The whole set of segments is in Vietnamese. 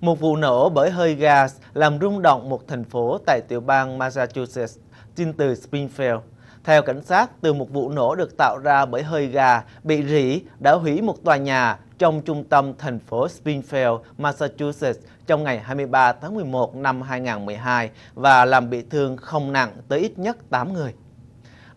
Một vụ nổ bởi hơi gas làm rung động một thành phố tại tiểu bang Massachusetts trên từ Springfield. Theo cảnh sát, từ một vụ nổ được tạo ra bởi hơi gà bị rỉ đã hủy một tòa nhà trong trung tâm thành phố Springfield, Massachusetts trong ngày 23 tháng 11 năm 2012 và làm bị thương không nặng tới ít nhất 8 người.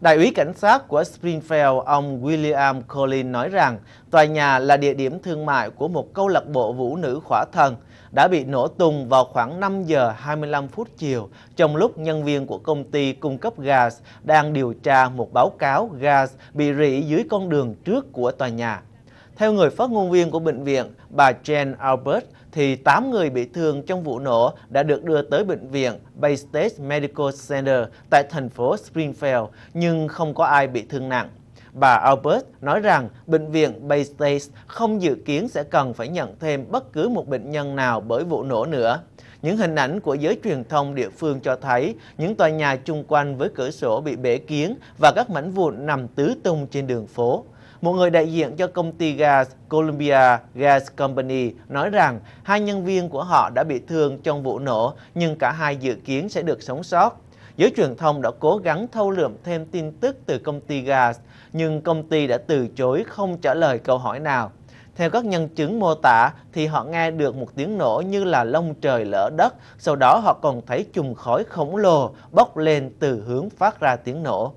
Đại úy cảnh sát của Springfield, ông William Collin nói rằng tòa nhà là địa điểm thương mại của một câu lạc bộ vũ nữ khỏa thần đã bị nổ tung vào khoảng 5 giờ 25 phút chiều trong lúc nhân viên của công ty cung cấp gas đang điều tra một báo cáo gas bị rỉ dưới con đường trước của tòa nhà. Theo người phát ngôn viên của bệnh viện, bà Jane Albert, thì 8 người bị thương trong vụ nổ đã được đưa tới bệnh viện Bay State Medical Center tại thành phố Springfield, nhưng không có ai bị thương nặng. Bà Albert nói rằng bệnh viện Bay State không dự kiến sẽ cần phải nhận thêm bất cứ một bệnh nhân nào bởi vụ nổ nữa. Những hình ảnh của giới truyền thông địa phương cho thấy những tòa nhà chung quanh với cửa sổ bị bể kiến và các mảnh vụn nằm tứ tung trên đường phố. Một người đại diện cho công ty gas Columbia Gas Company nói rằng hai nhân viên của họ đã bị thương trong vụ nổ nhưng cả hai dự kiến sẽ được sống sót. Giới truyền thông đã cố gắng thâu lượm thêm tin tức từ công ty gas nhưng công ty đã từ chối không trả lời câu hỏi nào. Theo các nhân chứng mô tả thì họ nghe được một tiếng nổ như là lông trời lỡ đất, sau đó họ còn thấy chùm khói khổng lồ bốc lên từ hướng phát ra tiếng nổ.